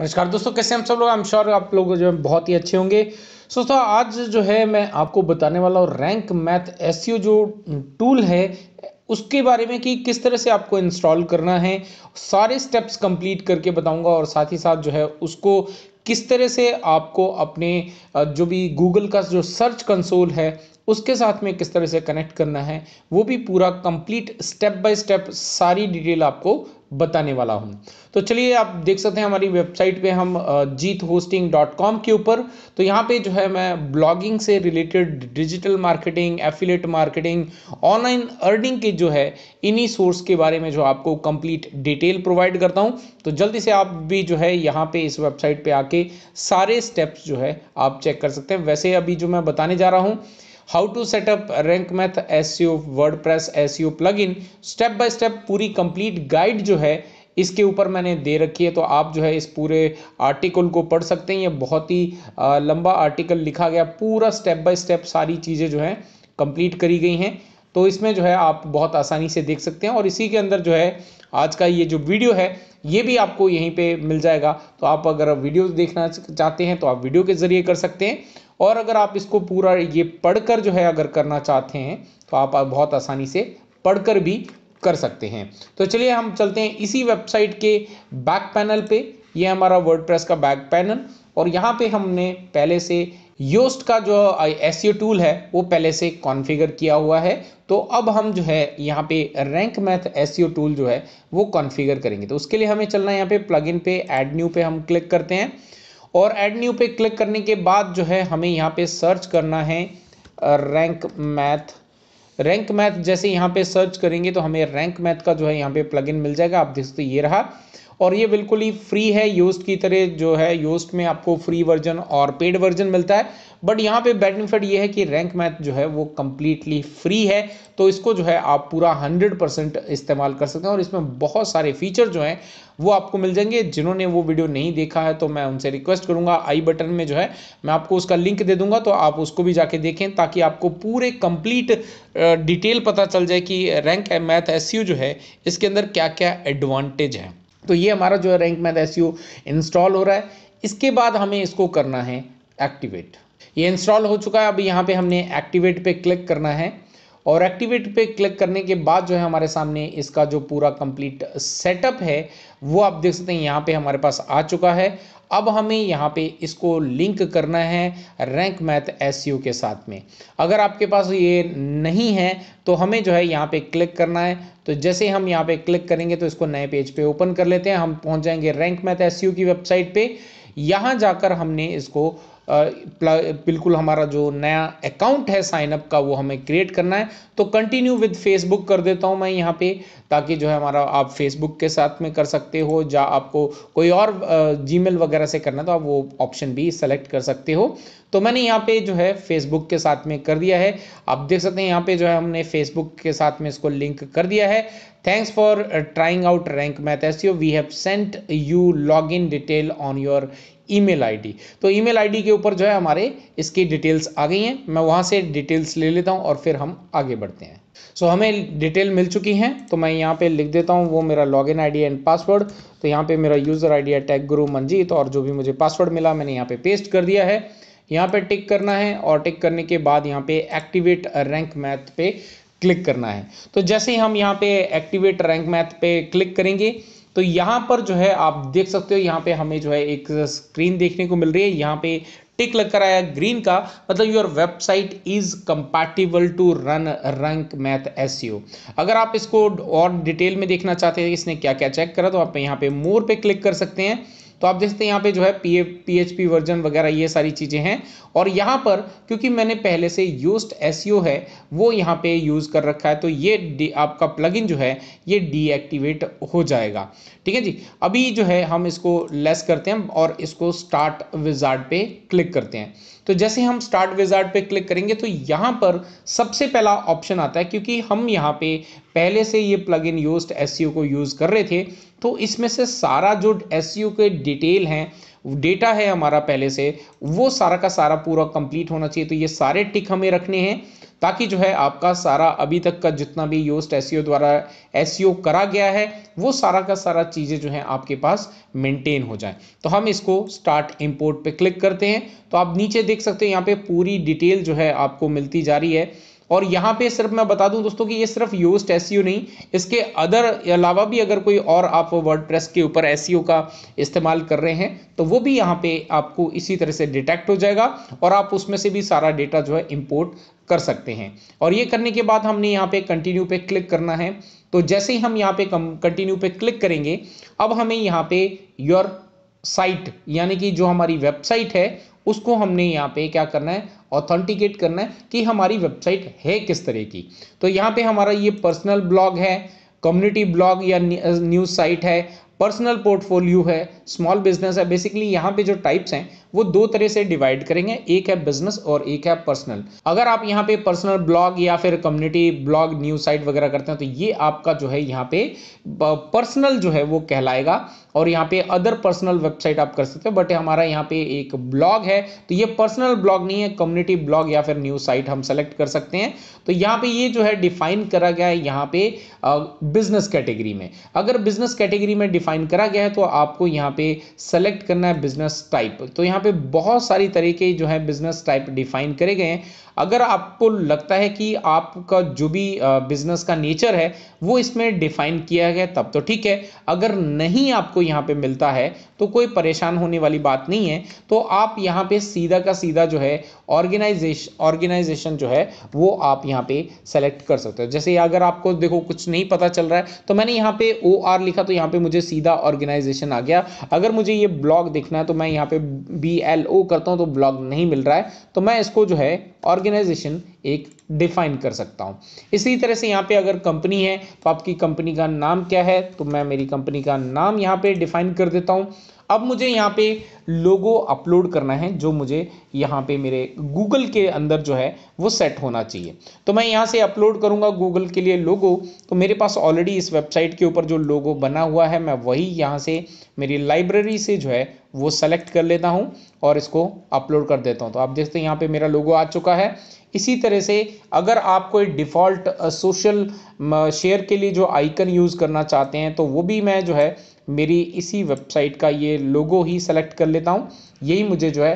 नमस्कार दोस्तों कैसे हम सब लोग आई एम श्योर आप लोग जो है बहुत ही अच्छे होंगे सो दोस्तों आज जो है मैं आपको बताने वाला हूँ रैंक मैथ एस जो टूल है उसके बारे में कि किस तरह से आपको इंस्टॉल करना है सारे स्टेप्स कंप्लीट करके बताऊंगा और साथ ही साथ जो है उसको किस तरह से आपको अपने जो भी गूगल का जो सर्च कंसोल है उसके साथ में किस तरह से कनेक्ट करना है वो भी पूरा कंप्लीट स्टेप बाय स्टेप सारी डिटेल आपको बताने वाला हूं तो चलिए आप देख सकते हैं हमारी वेबसाइट पे हम जीत होस्टिंग डॉट कॉम के ऊपर तो यहाँ पे जो है मैं ब्लॉगिंग से related digital marketing affiliate marketing online earning के जो है इन्हीं सोर्स के बारे में जो आपको कंप्लीट डिटेल प्रोवाइड करता हूँ तो जल्दी से आप भी जो है यहाँ पे इस वेबसाइट पे आके सारे स्टेप्स जो है आप चेक कर सकते हैं वैसे अभी जो मैं बताने जा रहा हूँ how to setup Rank Math S C U WordPress S C U plugin step by step पूरी कंप्लीट गाइड जो है इसके ऊपर मैंने दे रखी है तो आप जो है इस पूरे आर्टिकल को पढ़ सकते हैं ये बहुत ही लंबा आर्टिकल लिखा गया पूरा स्टेप बाय स्टेप सारी चीज़ें जो हैं कंप्लीट करी गई हैं तो इसमें जो है आप बहुत आसानी से देख सकते हैं और इसी के अंदर जो है आज का ये जो वीडियो है ये भी आपको यहीं पे मिल जाएगा तो आप अगर वीडियो देखना चाहते हैं तो आप वीडियो के ज़रिए कर सकते हैं और अगर आप इसको पूरा ये पढ़कर जो है अगर करना चाहते हैं तो आप बहुत आसानी से पढ़कर भी कर सकते हैं तो चलिए हम चलते हैं इसी वेबसाइट के बैक पैनल पे ये हमारा वर्डप्रेस का बैक पैनल और यहाँ पे हमने पहले से योस्ट का जो एस टूल e है वो पहले से कॉन्फ़िगर किया हुआ है तो अब हम जो है यहाँ पे रैंक मैथ एस टूल जो है वो कॉन्फ़िगर करेंगे तो उसके लिए हमें चलना है यहाँ पे प्लगइन पे एड न्यू पे हम क्लिक करते हैं और एड न्यू पे क्लिक करने के बाद जो है हमें यहाँ पे सर्च करना है रैंक मैथ रैंक मैथ जैसे यहाँ पे सर्च करेंगे तो हमें रैंक मैथ का जो है यहाँ पे प्लगइन मिल जाएगा आप देख सकते ये रहा और ये बिल्कुल ही फ्री है योस्ट की तरह जो है योस्ट में आपको फ्री वर्जन और पेड वर्जन मिलता है बट यहाँ पे बेनिफिट ये है कि रैंक मैथ जो है वो कम्प्लीटली फ्री है तो इसको जो है आप पूरा हंड्रेड परसेंट इस्तेमाल कर सकते हैं और इसमें बहुत सारे फीचर जो हैं वो आपको मिल जाएंगे जिन्होंने वो वीडियो नहीं देखा है तो मैं उनसे रिक्वेस्ट करूंगा आई बटन में जो है मैं आपको उसका लिंक दे दूंगा तो आप उसको भी जाके देखें ताकि आपको पूरे कंप्लीट डिटेल पता चल जाए कि रैंक मैथ एस जो है इसके अंदर क्या क्या एडवांटेज है तो ये हमारा जो है रैंक मैथ एस इंस्टॉल हो रहा है इसके बाद हमें इसको करना है एक्टिवेट ये इंस्टॉल हो चुका है अब यहाँ पे हमने एक्टिवेट पे क्लिक करना है और एक्टिवेट पे क्लिक करने के बाद जो है हमारे सामने इसका जो पूरा कंप्लीट सेटअप है वो आप देख सकते हैं यहाँ पे हमारे पास आ चुका है अब हमें यहाँ पे इसको लिंक करना है रैंक मैथ एस के साथ में अगर आपके पास ये नहीं है तो हमें जो है यहाँ पे क्लिक करना है तो जैसे हम यहाँ पे क्लिक करेंगे तो इसको नए पेज पे ओपन कर लेते हैं हम पहुँच जाएंगे रैंक मैथ एस की वेबसाइट पर यहाँ जाकर हमने इसको बिल्कुल हमारा जो नया अकाउंट है साइनअप का वो हमें क्रिएट करना है तो कंटिन्यू विद फेसबुक कर देता हूँ मैं यहाँ पे ताकि जो है हमारा आप फेसबुक के साथ में कर सकते हो या आपको कोई और जी वगैरह से करना तो आप वो ऑप्शन भी सेलेक्ट कर सकते हो तो मैंने यहाँ पे जो है फेसबुक के साथ में कर दिया है आप देख सकते हैं यहाँ पे जो है हमने फेसबुक के साथ में इसको लिंक कर दिया है thanks for trying out rank rank math we have sent you login detail on your email ID तो ईमेल आईडी के ऊपर जो है हमारे इसकी डिटेल्स आ गई हैं मैं वहाँ से डिटेल्स ले लेता हूँ और फिर हम आगे बढ़ते हैं सो so, हमें डिटेल मिल चुकी हैं तो मैं यहाँ पे लिख देता हूँ वो मेरा लॉगिन आईडी एंड पासवर्ड तो यहाँ पे मेरा यूज़र आई है टैग गुरु मंजीत और जो भी मुझे पासवर्ड मिला मैंने यहाँ पे पेस्ट कर दिया है यहाँ पे टिक करना है और टिक करने के बाद यहाँ पे एक्टिवेट रैंक मैथ पे क्लिक करना है तो जैसे ही हम यहाँ पे एक्टिवेट रैंक मैथ पे क्लिक करेंगे तो यहाँ पर जो है आप देख सकते हो यहाँ पे हमें जो है एक स्क्रीन देखने को मिल रही है यहाँ पे टिक लग कर आया ग्रीन का मतलब your website is compatible to run Rank Math S अगर आप इसको और डिटेल में देखना चाहते हैं इसने क्या क्या चेक करा तो आप यहाँ पे मोर पे क्लिक कर सकते हैं तो आप देखते हैं यहाँ पे जो है पी पी वर्जन वगैरह ये सारी चीज़ें हैं और यहाँ पर क्योंकि मैंने पहले से यूस्ट एस e है वो यहाँ पे यूज़ कर रखा है तो ये आपका प्लगइन जो है ये डीएक्टिवेट हो जाएगा ठीक है जी अभी जो है हम इसको लेस करते हैं और इसको स्टार्ट विजार्ड पे क्लिक करते हैं तो जैसे हम स्टार्ट विजार्ड पे क्लिक करेंगे तो यहाँ पर सबसे पहला ऑप्शन आता है क्योंकि हम यहाँ पे पहले से ये प्लगइन इन यूस्ट एस को यूज़ कर रहे थे तो इसमें से सारा जो एस के डिटेल हैं डेटा है हमारा पहले से वो सारा का सारा पूरा कंप्लीट होना चाहिए तो ये सारे टिक हमें रखने हैं ताकि जो है आपका सारा अभी तक का जितना भी योस्ट एस द्वारा एस करा गया है वो सारा का सारा चीज़ें जो है आपके पास मेंटेन हो जाए तो हम इसको स्टार्ट इम्पोर्ट पे क्लिक करते हैं तो आप नीचे देख सकते हैं यहाँ पे पूरी डिटेल जो है आपको मिलती जा रही है और यहाँ पे सिर्फ मैं बता दूं दोस्तों कि ये सिर्फ योस्ट एस e नहीं इसके अदर अलावा भी अगर कोई और आप वर्ड के ऊपर एस e का इस्तेमाल कर रहे हैं तो वो भी यहाँ पे आपको इसी तरह से डिटेक्ट हो जाएगा और आप उसमें से भी सारा डेटा जो है इम्पोर्ट कर सकते हैं और ये करने के बाद हमने यहाँ पे कंटिन्यू पे क्लिक करना है तो जैसे ही हम यहाँ पे कंटिन्यू पे क्लिक करेंगे अब हमें यहाँ पे योर साइट यानी कि जो हमारी वेबसाइट है उसको हमने यहाँ पे क्या करना है ऑथेंटिकेट करना है कि हमारी वेबसाइट है किस तरह की तो यहाँ पे हमारा ये पर्सनल ब्लॉग है कम्युनिटी ब्लॉग या न्यूज़ साइट uh, है पर्सनल पोर्टफोलियो है स्मॉल बिजनेस है बेसिकली यहाँ पे जो टाइप्स हैं वो दो तरह से डिवाइड करेंगे एक है बिजनेस और एक है पर्सनल अगर आप यहाँ पे पर्सनल ब्लॉग या फिर कम्युनिटी ब्लॉग न्यूज साइट वगैरह करते हैं तो ये आपका जो है यहाँ पे पर्सनल जो है वो कहलाएगा और यहाँ पे अदर पर्सनल वेबसाइट आप कर सकते हो बट हमारा यहाँ पे एक ब्लॉग है तो ये पर्सनल ब्लॉग नहीं है कम्युनिटी ब्लॉग या फिर न्यूज साइट हम सेलेक्ट कर सकते हैं तो यहाँ पे ये जो है डिफाइन करा गया है यहाँ पे बिजनेस कैटेगरी में अगर बिजनेस कैटेगरी में डिफाइन करा गया है तो आपको यहाँ पे सेलेक्ट करना है बिजनेस टाइप तो यहाँ पे बहुत सारी तरीके जो है बिजनेस टाइप डिफाइन करे गए हैं अगर आपको लगता है कि आपका जो भी बिजनेस का नेचर है वो इसमें डिफाइन किया गया तब तो ठीक है अगर नहीं आपको यहाँ पे मिलता है तो कोई परेशान होने वाली बात नहीं है तो आप यहाँ पे सीधा का सीधा जो है ऑर्गेनाइजेशन ऑर्गेनाइजेशन जो है वो आप यहाँ पे सेलेक्ट कर सकते हो जैसे अगर आपको देखो कुछ नहीं पता चल रहा है तो मैंने यहाँ पे ओ आर लिखा तो यहाँ पे मुझे सीधा ऑर्गेनाइजेशन आ गया अगर मुझे ये ब्लॉग देखना है तो मैं यहाँ पे बी एल ओ करता हूँ तो ब्लॉग नहीं मिल रहा है तो मैं इसको जो है ऑर्गेनाइजेशन एक डिफाइन कर सकता हूँ इसी तरह से यहाँ पे अगर कंपनी है तो आपकी कंपनी का नाम क्या है तो मैं मेरी कंपनी का नाम यहाँ पे डिफाइन कर देता हूँ अब मुझे यहाँ पे लोगो अपलोड करना है जो मुझे यहाँ पे मेरे गूगल के अंदर जो है वो सेट होना चाहिए तो मैं यहाँ से अपलोड करूँगा गूगल के लिए लोगो तो मेरे पास ऑलरेडी इस वेबसाइट के ऊपर जो लोगो बना हुआ है मैं वही यहाँ से मेरी लाइब्रेरी से जो है वो सेलेक्ट कर लेता हूँ और इसको अपलोड कर देता हूँ तो आप देखते हैं यहाँ पर मेरा लोगो आ चुका है इसी तरह से अगर आप कोई डिफ़ॉल्ट सोशल शेयर के लिए जो आइकन यूज़ करना चाहते हैं तो वो भी मैं जो है मेरी इसी वेबसाइट का ये लोगो ही सेलेक्ट कर लेता हूँ यही मुझे जो है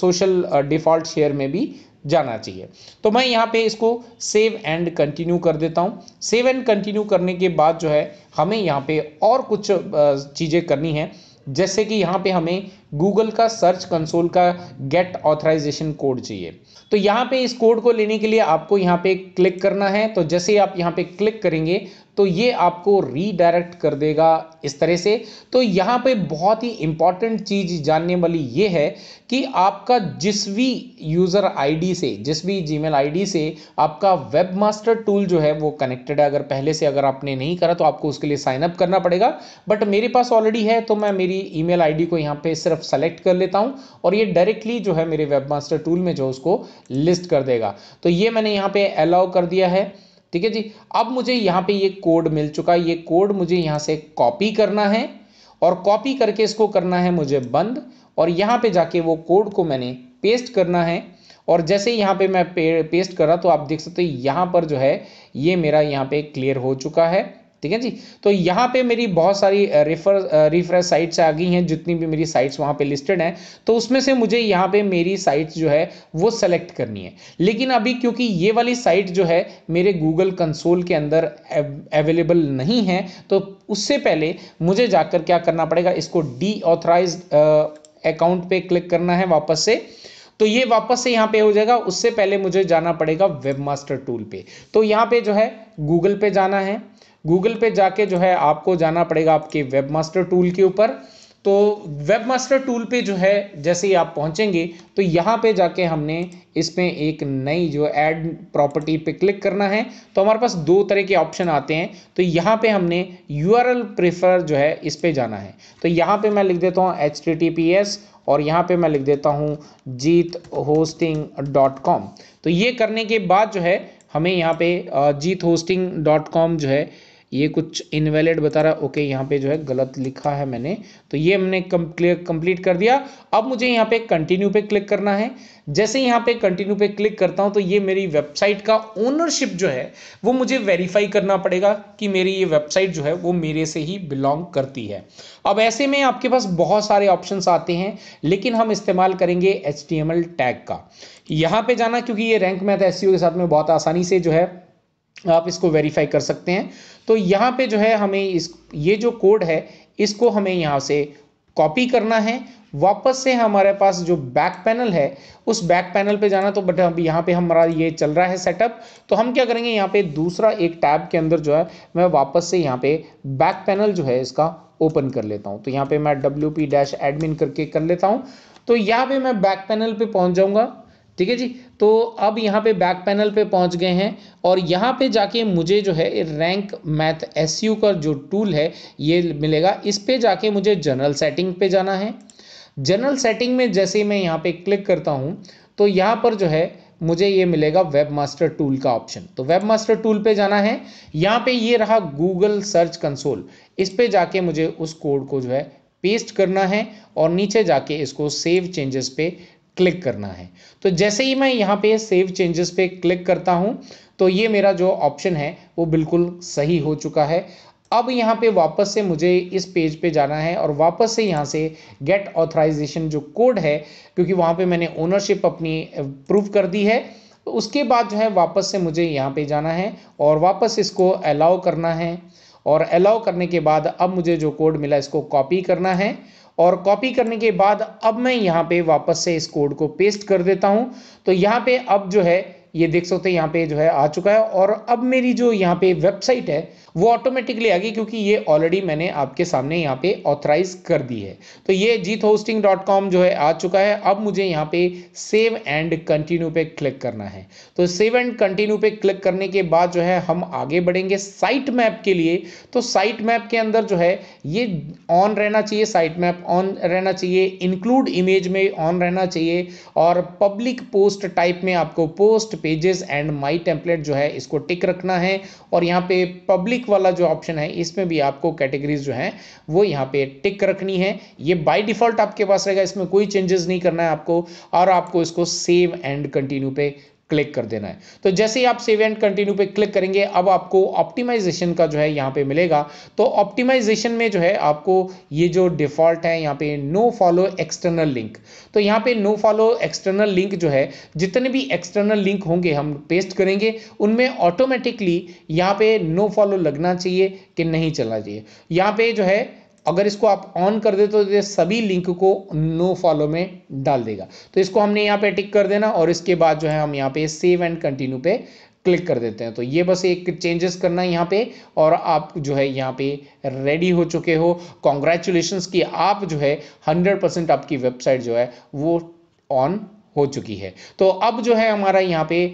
सोशल डिफ़ॉल्ट शेयर में भी जाना चाहिए तो मैं यहाँ पे इसको सेव एंड कंटिन्यू कर देता हूँ सेव एंड कंटिन्यू करने के बाद जो है हमें यहाँ पे और कुछ चीज़ें करनी है जैसे कि यहाँ पे हमें गूगल का सर्च कंसोल का गेट ऑथराइजेशन कोड चाहिए तो यहाँ पे इस कोड को लेने के लिए आपको यहाँ पे क्लिक करना है तो जैसे आप यहाँ पे क्लिक करेंगे तो ये आपको रीडायरेक्ट कर देगा इस तरह से तो यहाँ पे बहुत ही इंपॉर्टेंट चीज़ जानने वाली ये है कि आपका जिस भी यूज़र आईडी से जिस भी जीमेल आईडी से आपका वेब मास्टर टूल जो है वो कनेक्टेड है अगर पहले से अगर आपने नहीं करा तो आपको उसके लिए साइन अप करना पड़ेगा बट मेरे पास ऑलरेडी है तो मैं मेरी ई मेल को यहाँ पे सिर्फ सेलेक्ट कर लेता हूँ और ये डायरेक्टली जो है मेरे वेब मास्टर टूल में जो उसको लिस्ट कर देगा तो ये मैंने यहाँ पे अलाउ कर दिया है ठीक है जी अब मुझे यहाँ पे ये कोड मिल चुका ये कोड मुझे यहाँ से कॉपी करना है और कॉपी करके इसको करना है मुझे बंद और यहाँ पे जाके वो कोड को मैंने पेस्ट करना है और जैसे यहां पे मैं पेस्ट कर रहा तो आप देख सकते हो यहां पर जो है ये मेरा यहाँ पे क्लियर हो चुका है ठीक है जी तो यहाँ पे मेरी बहुत सारी रिफर रिफरेंस साइट्स आ गई हैं जितनी भी मेरी साइट्स वहाँ पे लिस्टेड हैं तो उसमें से मुझे यहाँ पे मेरी साइट्स जो है वो सेलेक्ट करनी है लेकिन अभी क्योंकि ये वाली साइट जो है मेरे गूगल कंसोल के अंदर अवेलेबल नहीं है तो उससे पहले मुझे जाकर क्या करना पड़ेगा इसको डी ऑथराइज अकाउंट पे क्लिक करना है वापस से तो ये वापस से यहाँ पे हो जाएगा उससे पहले मुझे जाना पड़ेगा वेब मास्टर टूल पे तो यहाँ पे जो है गूगल पे जाना है गूगल पे जाके जो है आपको जाना पड़ेगा आपके वेब मास्टर टूल के ऊपर तो वेब मास्टर टूल पे जो है जैसे ही आप पहुंचेंगे तो यहाँ पे जाके हमने इसमें एक नई जो ऐड प्रॉपर्टी पे क्लिक करना है तो हमारे पास दो तरह के ऑप्शन आते हैं तो यहाँ पे हमने यू आर एल प्रेफर जो है इस पर जाना है तो यहाँ पे मैं लिख देता हूँ H T T P S और यहाँ पे मैं लिख देता हूँ जीत होस्टिंग डॉट कॉम तो ये करने के बाद जो है हमें यहाँ पे जीत होस्टिंग डॉट कॉम जो है ये कुछ इनवैलिड बता रहा है ओके यहाँ पे जो है गलत लिखा है मैंने तो ये हमने क्लियर कंप्लीट कर दिया अब मुझे यहाँ पे कंटिन्यू पे क्लिक करना है जैसे यहाँ पे कंटिन्यू पे क्लिक करता हूँ तो ये मेरी वेबसाइट का ओनरशिप जो है वो मुझे वेरीफाई करना पड़ेगा कि मेरी ये वेबसाइट जो है वो मेरे से ही बिलोंग करती है अब ऐसे में आपके पास बहुत सारे ऑप्शन आते हैं लेकिन हम इस्तेमाल करेंगे एच टैग का यहाँ पे जाना क्योंकि ये रैंक मैथ एस के साथ में बहुत आसानी से जो है आप इसको वेरीफाई कर सकते हैं तो यहाँ पे जो है हमें इस ये जो कोड है इसको हमें यहाँ से कॉपी करना है वापस से हमारे पास जो बैक पैनल है उस बैक पैनल पे जाना तो बट अब यहाँ पे हमारा ये चल रहा है सेटअप तो हम क्या करेंगे यहाँ पे दूसरा एक टैब के अंदर जो है मैं वापस से यहाँ पे बैक पैनल जो है इसका ओपन कर लेता हूँ तो यहाँ पे मैं डब्ल्यू पी डैश एडमिन करके कर लेता हूँ तो यहाँ पे मैं बैक पैनल पे पहुँच जाऊँगा ठीक है जी तो अब यहाँ पे बैक पैनल पे पहुँच गए हैं और यहाँ पे जाके मुझे जो है रैंक मैथ एस का जो टूल है ये मिलेगा इस पर जाके मुझे जनरल सेटिंग पे जाना है जनरल सेटिंग में जैसे ही मैं यहाँ पे क्लिक करता हूँ तो यहाँ पर जो है मुझे ये मिलेगा वेब मास्टर टूल का ऑप्शन तो वेब मास्टर टूल पे जाना है यहाँ पे ये रहा गूगल सर्च कंसोल इस पे जाके मुझे उस कोड को जो है पेस्ट करना है और नीचे जाके इसको सेव चेंजेस पे क्लिक करना है तो जैसे ही मैं यहाँ पे सेव चेंजेस पे क्लिक करता हूँ तो ये मेरा जो ऑप्शन है वो बिल्कुल सही हो चुका है अब यहाँ पे वापस से मुझे इस पेज पे जाना है और वापस से यहाँ से गेट ऑथराइजेशन जो कोड है क्योंकि वहाँ पे मैंने ओनरशिप अपनी प्रूव कर दी है उसके बाद जो है वापस से मुझे यहाँ पे जाना है और वापस इसको अलाउ करना है और अलाउ करने के बाद अब मुझे जो कोड मिला इसको कॉपी करना है और कॉपी करने के बाद अब मैं यहाँ पे वापस से इस कोड को पेस्ट कर देता हूँ तो यहाँ पे अब जो है ये देख सकते हैं यहाँ पे जो है आ चुका है और अब मेरी जो यहाँ पे वेबसाइट है वो ऑटोमेटिकली आ गई क्योंकि ये ऑलरेडी मैंने आपके सामने यहाँ पे ऑथराइज कर दी है तो ये जीत होस्टिंग डॉट कॉम जो है आ चुका है अब मुझे यहाँ पे सेव एंड कंटिन्यू पे क्लिक करना है तो सेव एंड कंटिन्यू पे क्लिक करने के बाद जो है हम आगे बढ़ेंगे साइट मैप के लिए तो साइट मैप के अंदर जो है ये ऑन रहना चाहिए साइट मैप ऑन रहना चाहिए इंक्लूड इमेज में ऑन रहना चाहिए और पब्लिक पोस्ट टाइप में आपको post pages and my template जो है इसको टिक रखना है और यहाँ पे पब्लिक टिक वाला जो ऑप्शन है इसमें भी आपको कैटेगरीज जो है वो यहाँ पे टिक रखनी है ये बाय डिफॉल्ट आपके पास रहेगा इसमें कोई चेंजेस नहीं करना है आपको और आपको इसको सेव एंड कंटिन्यू पे क्लिक कर देना है तो जैसे ही आप सेव एंड कंटिन्यू पे क्लिक करेंगे अब आपको ऑप्टिमाइजेशन का जो है यहाँ पे मिलेगा तो ऑप्टिमाइजेशन में जो है आपको ये जो डिफॉल्ट है यहाँ पे नो फॉलो एक्सटर्नल लिंक तो यहाँ पे नो फॉलो एक्सटर्नल लिंक जो है जितने भी एक्सटर्नल लिंक होंगे हम पेस्ट करेंगे उनमें ऑटोमेटिकली यहाँ पे नो फॉलो लगना चाहिए कि नहीं चलना चाहिए यहाँ पे जो है अगर इसको आप ऑन कर दे तो ये सभी लिंक को नो फॉलो में डाल देगा तो इसको हमने यहाँ पे टिक कर देना और इसके बाद जो है हम यहाँ पे सेव एंड कंटिन्यू पे क्लिक कर देते हैं तो ये बस एक चेंजेस करना है यहाँ पे और आप जो है यहाँ पे रेडी हो चुके हो कॉन्ग्रेचुलेशन कि आप जो है 100% आपकी वेबसाइट जो है वो ऑन हो चुकी है तो अब जो है हमारा यहाँ पे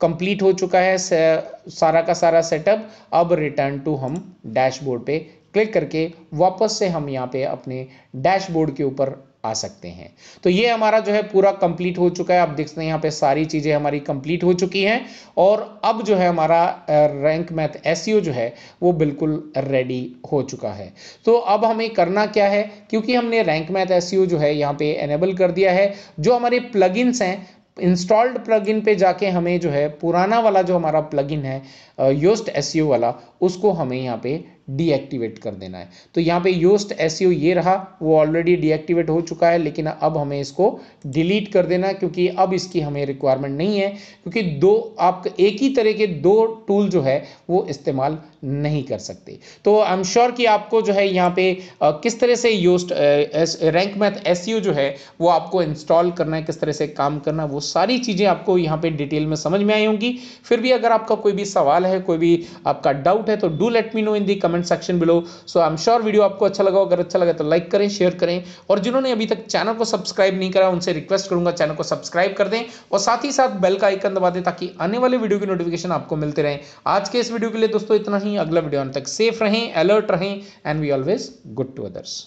कंप्लीट हो चुका है सारा का सारा सेटअप अब रिटर्न टू हम डैशबोर्ड पे क्लिक करके वापस से हम यहाँ पे अपने डैशबोर्ड के ऊपर आ सकते हैं तो ये हमारा जो है पूरा कंप्लीट हो चुका है आप देख सकते हैं यहाँ पे सारी चीज़ें हमारी कंप्लीट हो चुकी हैं और अब जो है हमारा रैंक मैथ एस e जो है वो बिल्कुल रेडी हो चुका है तो अब हमें करना क्या है क्योंकि हमने रैंक मैथ एस e जो है यहाँ पे एनेबल कर दिया है जो हमारे प्लगइन्स हैं इंस्टॉल्ड प्लगइन पे जाके हमें जो है पुराना वाला जो हमारा प्लगइन है योस्ट एस e वाला उसको हमें यहाँ पे डीएक्टिवेट कर देना है तो यहाँ पे योस्ट एस e ये रहा वो ऑलरेडी डीएक्टिवेट हो चुका है लेकिन अब हमें इसको डिलीट कर देना है क्योंकि अब इसकी हमें रिक्वायरमेंट नहीं है क्योंकि दो आप एक ही तरह के दो टूल जो है वो इस्तेमाल नहीं कर सकते तो आई एम श्योर कि आपको जो है यहाँ पे आ, किस तरह से योस्ट रैंक मैथ एस जो है वो आपको इंस्टॉल करना है किस तरह से काम करना वो सारी चीज़ें आपको यहाँ पे डिटेल में समझ में आई होंगी फिर भी अगर आपका कोई भी सवाल है कोई भी आपका डाउट डाउट है तो do let me know in the comment section below so I am sure video आपको अच्छा लगा अगर अच्छा लगा तो लाइक करें शेयर करें और जिन्होंने अभी तक चैनल को सब्सक्राइब नहीं करा उनसे रिक्वेस्ट करूंगा चैनल को सब्सक्राइब कर दें और साथ ही साथ बेल का आइकन दबा दें ताकि आने वाले वीडियो की नोटिफिकेशन आपको मिलते रहे आज के इस वीडियो के लिए दोस्तों इतना ही अगला वीडियो तक सेफ रहें अलर्ट रहें and we always good to others